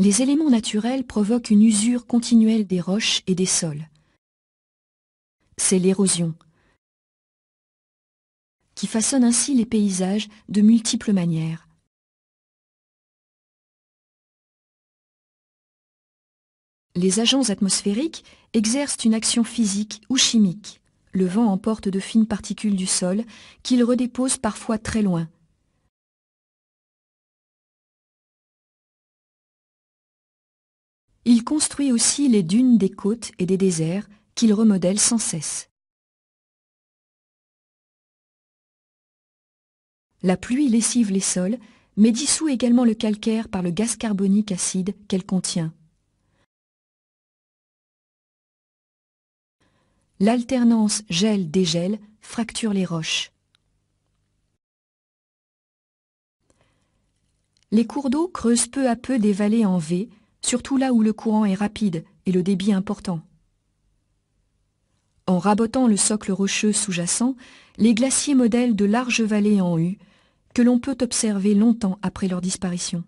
les éléments naturels provoquent une usure continuelle des roches et des sols. C'est l'érosion qui façonne ainsi les paysages de multiples manières. Les agents atmosphériques exercent une action physique ou chimique. Le vent emporte de fines particules du sol qu'il redépose parfois très loin. Il construit aussi les dunes des côtes et des déserts qu'il remodèle sans cesse. La pluie lessive les sols, mais dissout également le calcaire par le gaz carbonique acide qu'elle contient. L'alternance gel-dégel fracture les roches. Les cours d'eau creusent peu à peu des vallées en V surtout là où le courant est rapide et le débit important. En rabotant le socle rocheux sous-jacent, les glaciers modèlent de larges vallées en U que l'on peut observer longtemps après leur disparition.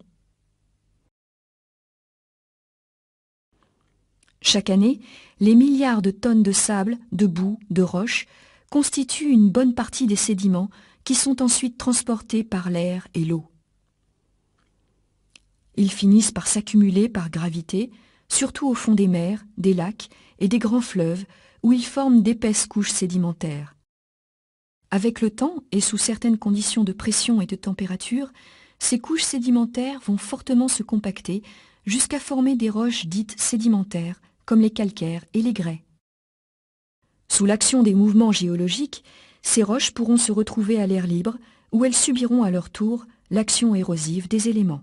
Chaque année, les milliards de tonnes de sable, de boue, de roches constituent une bonne partie des sédiments qui sont ensuite transportés par l'air et l'eau. Ils finissent par s'accumuler par gravité, surtout au fond des mers, des lacs et des grands fleuves, où ils forment d'épaisses couches sédimentaires. Avec le temps et sous certaines conditions de pression et de température, ces couches sédimentaires vont fortement se compacter jusqu'à former des roches dites sédimentaires, comme les calcaires et les grès. Sous l'action des mouvements géologiques, ces roches pourront se retrouver à l'air libre, où elles subiront à leur tour l'action érosive des éléments.